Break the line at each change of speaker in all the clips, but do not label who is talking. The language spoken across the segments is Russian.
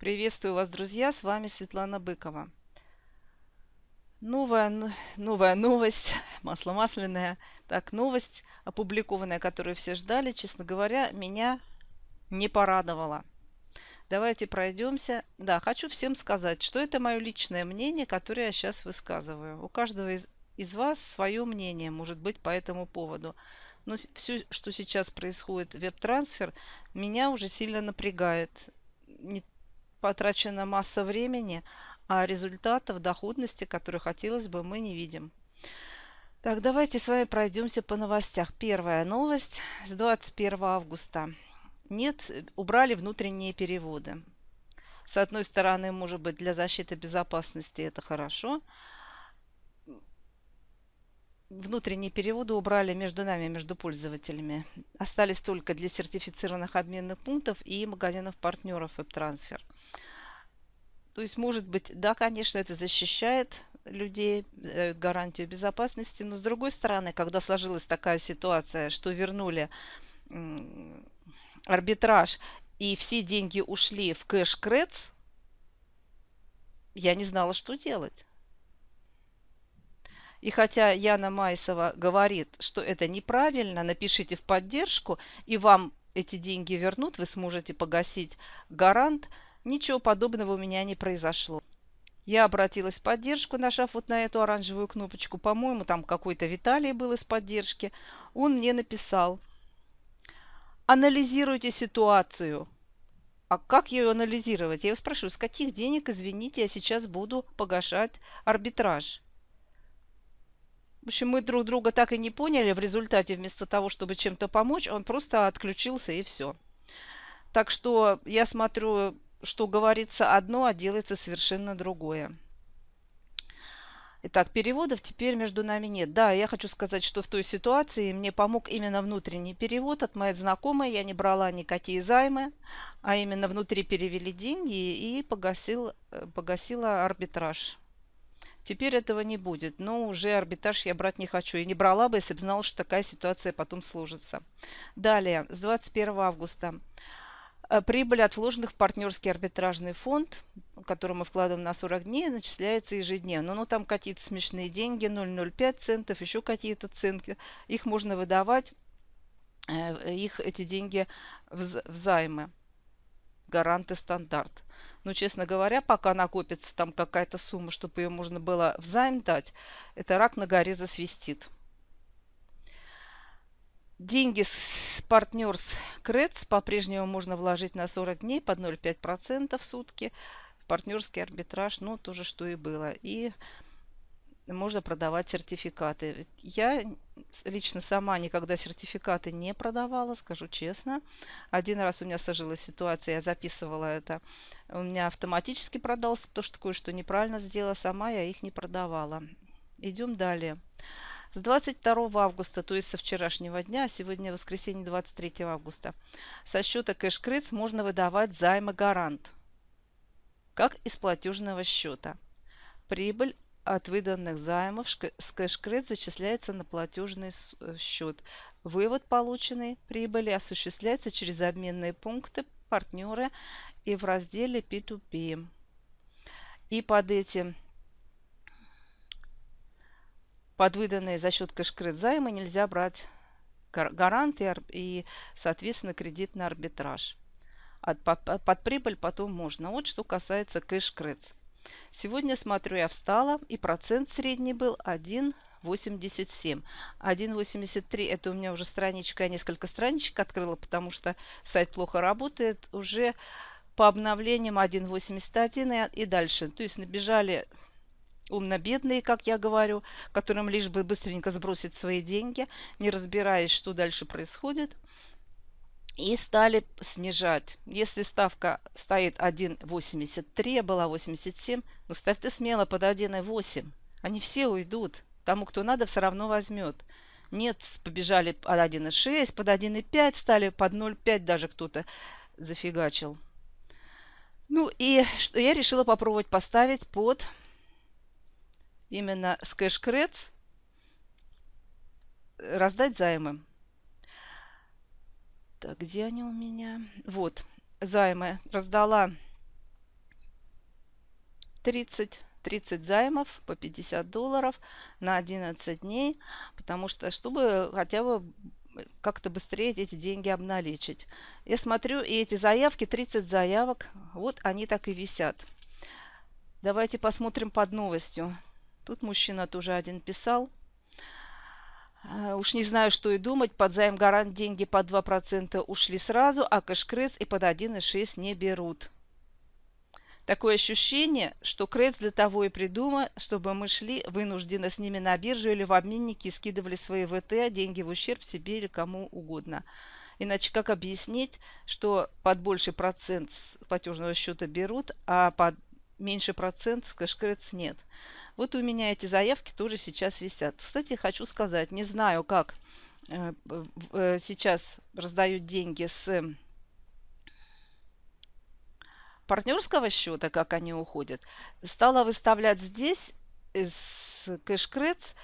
Приветствую вас, друзья! С вами Светлана Быкова. Новая, новая новость, масло масляное. Так, новость, опубликованная, которую все ждали, честно говоря, меня не порадовала. Давайте пройдемся. Да, хочу всем сказать, что это мое личное мнение, которое я сейчас высказываю. У каждого из, из вас свое мнение может быть по этому поводу. Но все, что сейчас происходит веб-трансфер, меня уже сильно напрягает. Не, потрачена масса времени, а результатов доходности, которые хотелось бы, мы не видим. Так, давайте с вами пройдемся по новостях. Первая новость с 21 августа. Нет, убрали внутренние переводы. С одной стороны, может быть, для защиты безопасности это хорошо, внутренние переводы убрали между нами, между пользователями. Остались только для сертифицированных обменных пунктов и магазинов-партнеров веб-трансфер. То есть, может быть, да, конечно, это защищает людей, э, гарантию безопасности, но с другой стороны, когда сложилась такая ситуация, что вернули арбитраж и все деньги ушли в кэш-крец, я не знала, что делать. И хотя Яна Майсова говорит, что это неправильно, напишите в поддержку, и вам эти деньги вернут, вы сможете погасить гарант. Ничего подобного у меня не произошло. Я обратилась в поддержку, нажав вот на эту оранжевую кнопочку. По-моему, там какой-то Виталий был из поддержки. Он мне написал. Анализируйте ситуацию. А как ее анализировать? Я его спрашиваю, с каких денег, извините, я сейчас буду погашать арбитраж? В общем, мы друг друга так и не поняли. В результате, вместо того, чтобы чем-то помочь, он просто отключился и все. Так что я смотрю, что говорится одно, а делается совершенно другое. Итак, переводов теперь между нами нет. Да, я хочу сказать, что в той ситуации мне помог именно внутренний перевод от моей знакомой. Я не брала никакие займы, а именно внутри перевели деньги и погасил, э, погасила арбитраж. Теперь этого не будет, но уже арбитраж я брать не хочу. И не брала бы, если бы знала, что такая ситуация потом сложится. Далее, с 21 августа. Э, прибыль от вложенных в партнерский арбитражный фонд, который мы вкладываем на 40 дней, начисляется ежедневно. Ну, там какие-то смешные деньги, 0,05 центов, еще какие-то центы. Их можно выдавать, э, их эти деньги в, в займы гарант и стандарт. Но, ну, честно говоря, пока накопится там какая-то сумма, чтобы ее можно было взаим дать, это рак на горе засвистит. Деньги с партнерс КРЭЦ по-прежнему можно вложить на 40 дней под 0,5% в сутки. Партнерский арбитраж, ну, то же, что и было. И можно продавать сертификаты. Я лично сама никогда сертификаты не продавала, скажу честно. Один раз у меня сложилась ситуация, я записывала это. У меня автоматически продался, потому что кое-что неправильно сделала сама, я их не продавала. Идем далее. С 22 августа, то есть со вчерашнего дня, а сегодня воскресенье 23 августа, со счета кэш можно выдавать займа-гарант, как из платежного счета. Прибыль от выданных займов с кэш-кред зачисляется на платежный счет. Э, Вывод полученной прибыли осуществляется через обменные пункты партнеры и в разделе P2P. И под эти под выданные за счет кэш-кред займы нельзя брать гаранты и, соответственно, кредитный арбитраж. Под прибыль потом можно. Вот что касается кэш-кредс. Сегодня, смотрю, я встала, и процент средний был 1,87. 1,83 это у меня уже страничка, я несколько страничек открыла, потому что сайт плохо работает. Уже по обновлениям 1,81 и, и дальше. То есть набежали умно-бедные, как я говорю, которым лишь бы быстренько сбросить свои деньги, не разбираясь, что дальше происходит – и стали снижать. Если ставка стоит 1,83, а была 87, ну ставь ты смело под 1,8. Они все уйдут. Тому, кто надо, все равно возьмет. Нет, побежали под 1,6, под 1,5 стали, под 0,5 даже кто-то зафигачил. Ну и что я решила попробовать поставить под именно с кэш э, раздать займы. Так, э, где они у меня? Вот, займы раздала 30 30 займов по 50 долларов на 11 дней, потому что, чтобы хотя бы э, как-то быстрее эти деньги обналичить. Я смотрю, и эти заявки, 30 заявок, вот они так и висят. Давайте посмотрим под новостью. Тут мужчина тоже один писал. А, уж не знаю, что и думать. Под займ гарант деньги по 2% ушли сразу, а кэш-крец и под 1,6 не берут. Такое ощущение, что крец для того и придумал, чтобы мы шли вынуждены с ними на биржу или в обменники скидывали свои ВТ, деньги в ущерб себе или кому угодно. Иначе как объяснить, что под больший процент с платежного счета берут, а под меньше процент с кэш-крец нет? Вот у меня эти заявки тоже сейчас висят. Кстати, хочу сказать, не знаю, как э, э, сейчас раздают деньги с партнерского счета, как они уходят, стала выставлять здесь э, с кэшкрец.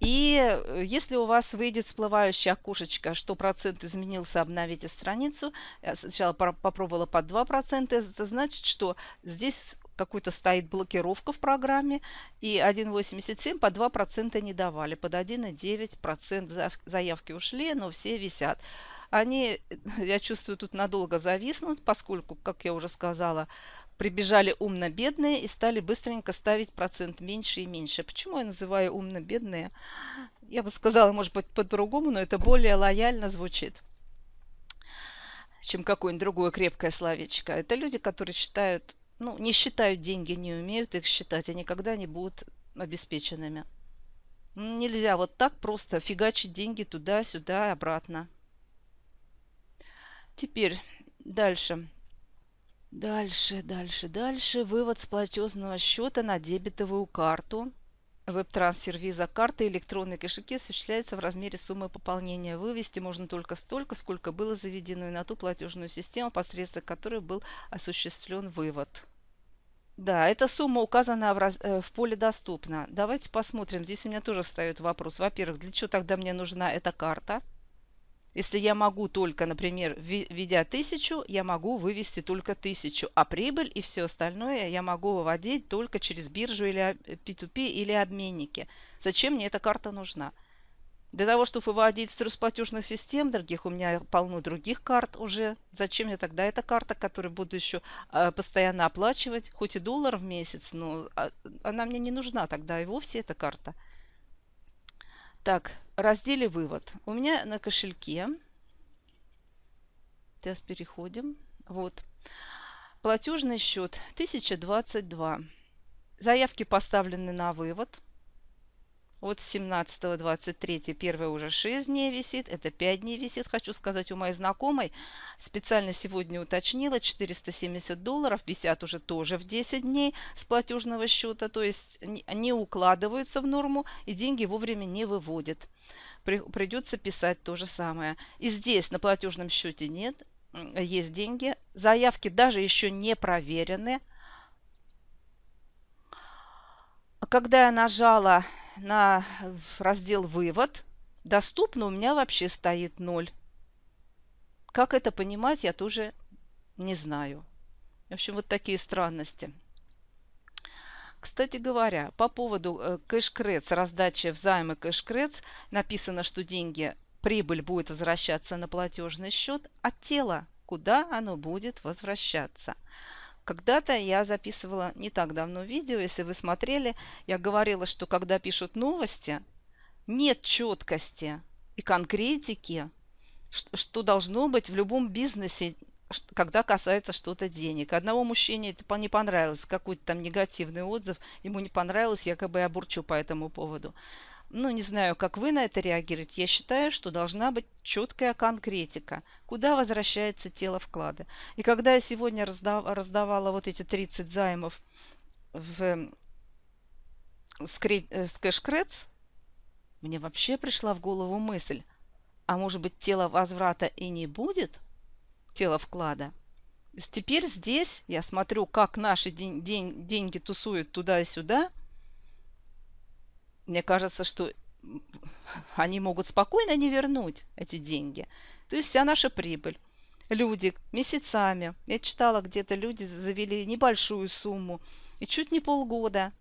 И если у вас выйдет всплывающее окошечко, что процент изменился, обновите страницу. Я сначала попробовала по 2%. Это значит, что здесь какой-то стоит блокировка в программе, и 1,87 по 2% не давали, под 1,9% заявки ушли, но все висят. Они, э, я чувствую, тут надолго зависнут, поскольку, как я уже сказала, прибежали умно-бедные и стали быстренько ставить процент меньше и меньше. Почему я называю умно-бедные? Я бы сказала, может быть, по-другому, но это более лояльно звучит, чем какое-нибудь другое крепкое словечко. Это люди, которые считают ну, не считают деньги, не умеют их считать, и никогда не будут обеспеченными. Нельзя вот так просто фигачить деньги туда-сюда и обратно. Теперь дальше. Дальше, дальше, дальше. Вывод с платежного счета на дебетовую карту Веб-трансфер, виза, карты, электронные кошельки осуществляется в размере суммы пополнения. Вывести можно только столько, сколько было заведено и на ту платежную систему, посредством которой был осуществлен вывод. Да, эта сумма указана в, раз... Э, в поле доступна. Давайте посмотрим. Здесь у меня тоже встает вопрос. Во-первых, для чего тогда мне нужна эта карта? Если я могу только, например, введя тысячу, я могу вывести только тысячу, а прибыль и все остальное я могу выводить только через биржу или P2P или обменники. Зачем мне эта карта нужна? Для того, чтобы выводить с платежных систем других, у меня полно других карт уже. Зачем мне тогда эта карта, которую буду еще а, постоянно оплачивать, хоть и доллар в месяц, но а, она мне не нужна тогда и вовсе эта карта. Так, разделе «Вывод». У меня на кошельке, сейчас переходим, вот, платежный счет 1022. Заявки поставлены на вывод – от 17 23 первое уже 6 дней висит, это 5 дней висит. Хочу сказать, у моей знакомой специально сегодня уточнила, 470 долларов висят уже тоже в 10 дней с платежного счета, то есть они укладываются в норму и деньги вовремя не выводят. Придется писать то же самое. И здесь на платежном счете нет, есть деньги. Заявки даже еще не проверены. Когда я нажала на раздел «Вывод». Доступно у меня вообще стоит ноль. Как это понимать, я тоже не знаю. В общем, вот такие странности. Кстати говоря, по поводу э, Кэшкредс раздачи взаймы Кэшкредс написано, что деньги, прибыль будет возвращаться на платежный счет от а тела, куда оно будет возвращаться. Когда-то я записывала не так давно видео, если вы смотрели, я говорила, что когда пишут новости, нет четкости и конкретики, что должно быть в любом бизнесе, когда касается что-то денег. Одного мужчине это не понравилось, какой-то там негативный отзыв, ему не понравилось, якобы я бурчу по этому поводу. Ну, не знаю, как вы на это реагируете. Я считаю, что должна быть четкая конкретика, куда возвращается тело вклада. И когда я сегодня раздавала вот эти 30 займов в, э, э, с мне вообще пришла в голову мысль, а может быть тело возврата и не будет, тело вклада. Теперь здесь я смотрю, как наши день, день, деньги тусуют туда и сюда – мне кажется, что они могут спокойно не вернуть эти деньги. То есть вся наша прибыль. Люди месяцами, я читала где-то, люди завели небольшую сумму и чуть не полгода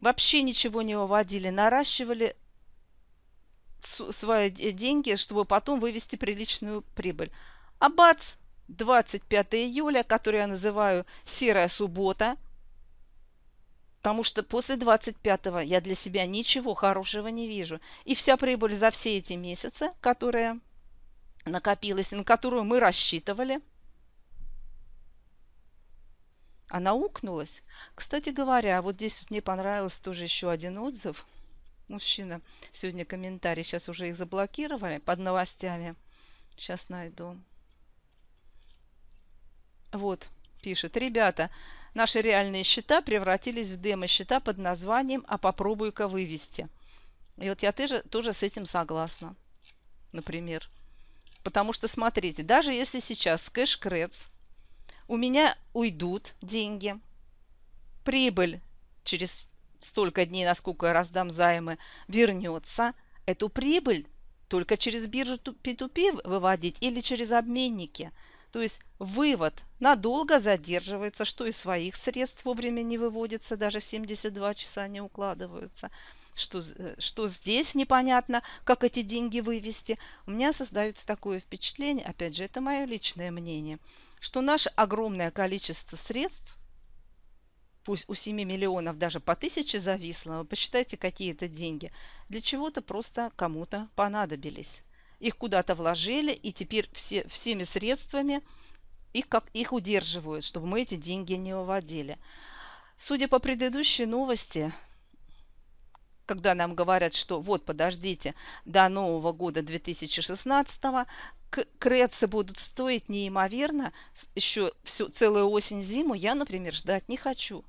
вообще ничего не выводили, наращивали свои деньги, чтобы потом вывести приличную прибыль. А бац, 25 июля, который я называю «серая суббота», Потому что после 25-го я для себя ничего хорошего не вижу. И вся прибыль за все эти месяцы, которая накопилась, на которую мы рассчитывали, она укнулась. Кстати говоря, вот здесь мне понравился тоже еще один отзыв. Мужчина, сегодня комментарий, сейчас уже их заблокировали под новостями. Сейчас найду. Вот, пишет, ребята, Наши реальные счета превратились в демо-счета под названием «А попробуй-ка вывести». И вот я тоже, тоже с этим согласна, например. Потому что, смотрите, даже если сейчас с кэш-крец у меня уйдут деньги, прибыль через столько дней, насколько я раздам займы, вернется, эту прибыль только через биржу P2P выводить или через обменники – то есть вывод надолго задерживается, что и своих средств вовремя не выводится, даже в 72 часа не укладываются. Что, э, что здесь непонятно, как эти деньги вывести. У меня создается такое впечатление, опять же, это мое личное мнение, что наше огромное количество средств, пусть у 7 миллионов даже по тысяче зависло, вы посчитайте, какие это деньги, для чего-то просто кому-то понадобились их куда-то вложили, и теперь все, всеми средствами их, как, их удерживают, чтобы мы эти деньги не выводили. Судя по предыдущей новости, когда нам говорят, что вот, подождите, до Нового года 2016 крецы будут стоить неимоверно, еще всю целую осень-зиму я, например, ждать не хочу.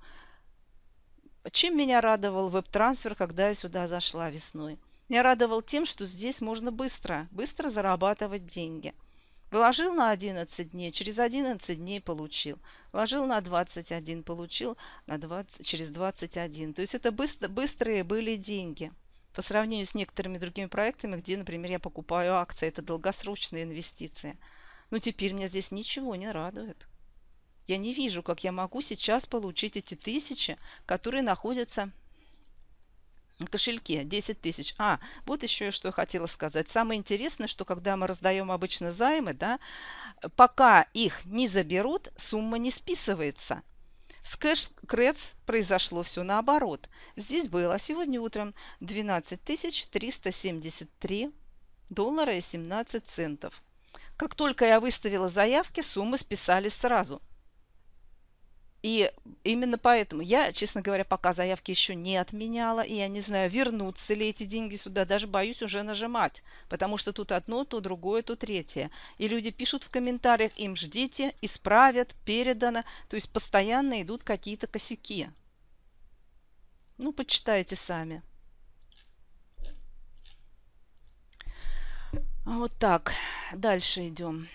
Чем меня радовал веб-трансфер, когда я сюда зашла весной? Меня радовал тем, что здесь можно быстро, быстро зарабатывать деньги. Вложил на 11 дней, через 11 дней получил. Вложил на 21, получил на 20, через 21. То есть это быстро, быстрые были деньги. По сравнению с некоторыми другими проектами, где, например, я покупаю акции, это долгосрочные инвестиции. Но теперь меня здесь ничего не радует. Я не вижу, как я могу сейчас получить эти тысячи, которые находятся кошельке 10 тысяч. А, вот еще что я хотела сказать. Самое интересное, что когда мы раздаем обычно займы, да, пока их не заберут, сумма не списывается. С кэш крец произошло все наоборот. Здесь было сегодня утром 12 373 доллара и 17 центов. Как только я выставила заявки, суммы списались сразу – и именно поэтому я, честно говоря, пока заявки еще не отменяла, и я не знаю, вернутся ли эти деньги сюда, даже боюсь уже нажимать, потому что тут одно, то другое, то третье. И люди пишут в комментариях, им ждите, исправят, передано, то есть постоянно идут какие-то косяки. Ну, почитайте сами. Вот так, дальше идем.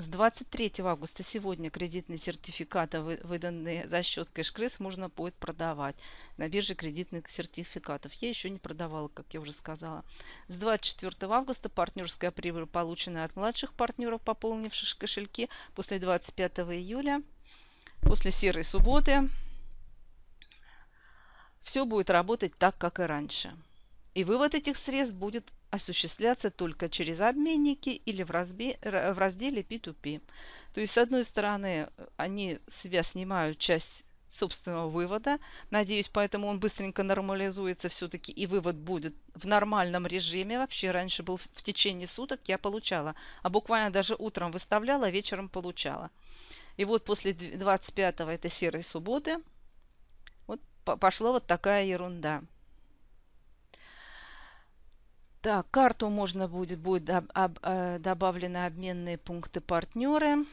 С 23 августа сегодня кредитные сертификаты, выданные за счет кэшкрыс, можно будет продавать на бирже кредитных сертификатов. Я еще не продавала, как я уже сказала. С 24 августа партнерская прибыль, полученная от младших партнеров, пополнивших кошельки, после 25 июля, после серой субботы, все будет работать так, как и раньше. И вывод этих средств будет осуществляться только через обменники или в, разби... в разделе P2P. То есть, с одной стороны, они с себя снимают часть собственного вывода. Надеюсь, поэтому он быстренько нормализуется все-таки, и вывод будет в нормальном режиме. Вообще, раньше был в течение суток я получала, а буквально даже утром выставляла, а вечером получала. И вот после 25-го, это серой субботы, вот пошла вот такая ерунда. Так, карту можно будет, будет доб, об, э, добавлены обменные пункты партнеры.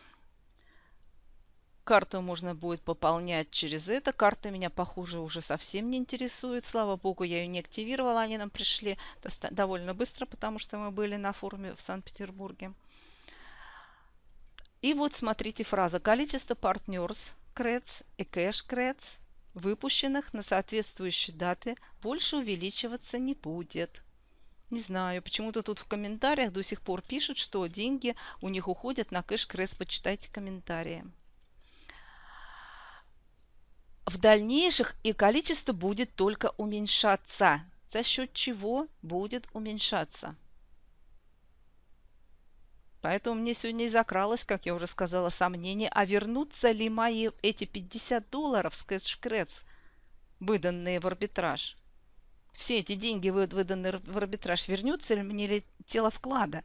Карту можно будет пополнять через это. Карта меня, похоже, уже совсем не интересует. Слава богу, я ее не активировала. Они нам пришли довольно быстро, потому что мы были на форуме в Санкт-Петербурге. И вот смотрите фраза. Количество партнерс, кредс и кэш кредс выпущенных на соответствующие даты, больше увеличиваться не будет. Не знаю, почему-то тут в комментариях до сих пор пишут, что деньги у них уходят на кэш-кресс. Почитайте комментарии. В дальнейших и количество будет только уменьшаться. За счет чего будет уменьшаться? Поэтому мне сегодня и закралось, как я уже сказала, сомнение, а вернутся ли мои эти 50 долларов с кэш-крец, выданные в арбитраж – все эти деньги, выданные в арбитраж, вернутся ли мне ли тело вклада?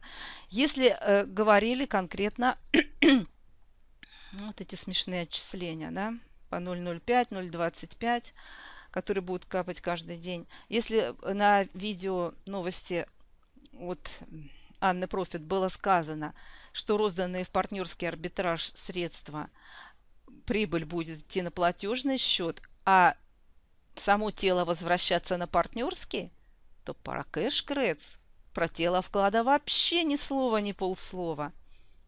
Если э, говорили конкретно вот эти смешные отчисления, да, по 0,05, 0,25, которые будут капать каждый день. Если э, на видео новости от Анны Профит было сказано, что розданные в партнерский арбитраж средства, прибыль будет идти на платежный счет, а само тело возвращаться на партнерский, то Паракэш Крец про тело вклада вообще ни слова, ни полслова.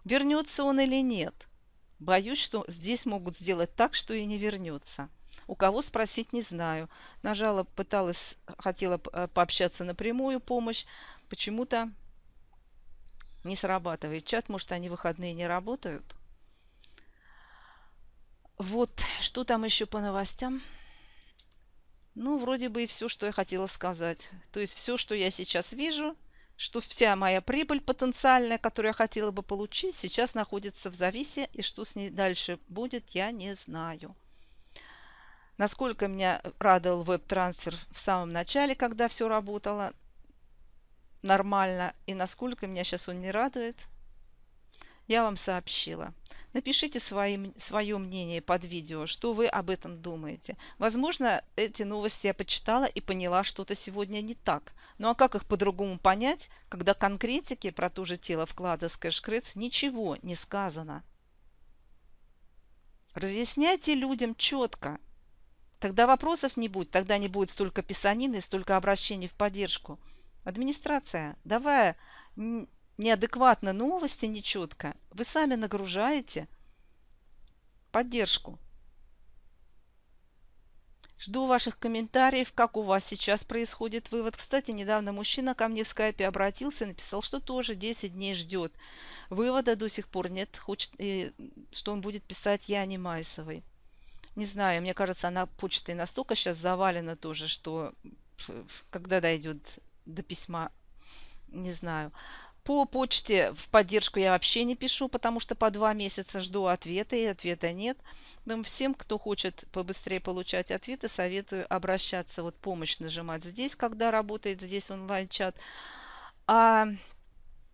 Вернется он или нет? Боюсь, что здесь могут сделать так, что и не вернется. У кого спросить не знаю. Нажала, пыталась, хотела э, пообщаться напрямую, помощь. Почему-то не срабатывает чат. Может, они выходные не работают? Вот, что там еще по новостям? Ну, вроде бы и все, что я хотела сказать. То есть все, что я сейчас вижу, что вся моя прибыль потенциальная, которую я хотела бы получить, сейчас находится в зависе, и что с ней дальше будет, я не знаю. Насколько меня радовал веб-трансфер в самом начале, когда все работало нормально, и насколько меня сейчас он не радует – я вам сообщила. Напишите свои, свое мнение под видео, что вы об этом думаете. Возможно, эти новости я почитала и поняла что-то сегодня не так. Ну а как их по-другому понять, когда конкретики про то же тело вклада с кэшкрыц ничего не сказано? Разъясняйте людям четко. Тогда вопросов не будет, тогда не будет столько писанины столько обращений в поддержку. Администрация, давай неадекватно новости нечетко, вы сами нагружаете поддержку. Жду ваших комментариев, как у вас сейчас происходит вывод. Кстати, недавно мужчина ко мне в скайпе обратился и написал, что тоже 10 дней ждет. Вывода до сих пор нет, хочет, и, э, что он будет писать Яне Майсовой. Не знаю, мне кажется, она почтой настолько сейчас завалена тоже, что когда дойдет до письма, не знаю. По почте в поддержку я вообще не пишу, потому что по два месяца жду ответа, и ответа нет. Поэтому всем, кто хочет побыстрее получать ответы, советую обращаться. Вот помощь нажимать здесь, когда работает здесь онлайн-чат. А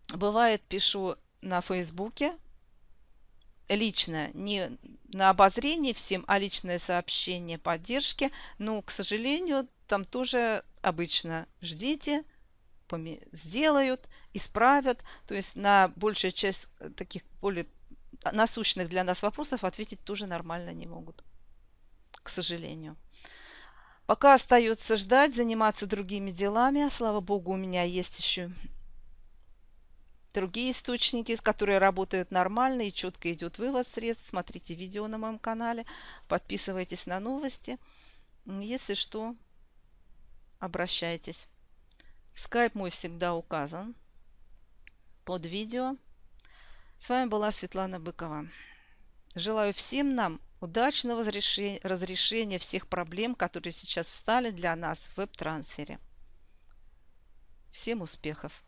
бывает пишу на Фейсбуке, лично, не на обозрение всем, а личное сообщение поддержки. Но, к сожалению, там тоже обычно ждите, группами сделают, исправят. То есть на большая часть э, таких более насущных для нас вопросов ответить тоже нормально не могут, к сожалению. Пока остается ждать, заниматься другими делами. Слава богу, у меня есть еще другие источники, которые работают нормально и четко идет вывод средств. Смотрите видео на моем канале, подписывайтесь на новости. Если что, обращайтесь. Скайп мой всегда указан под видео. С вами была Светлана Быкова. Желаю всем нам удачного разрешения всех проблем, которые сейчас встали для нас в веб-трансфере. Всем успехов!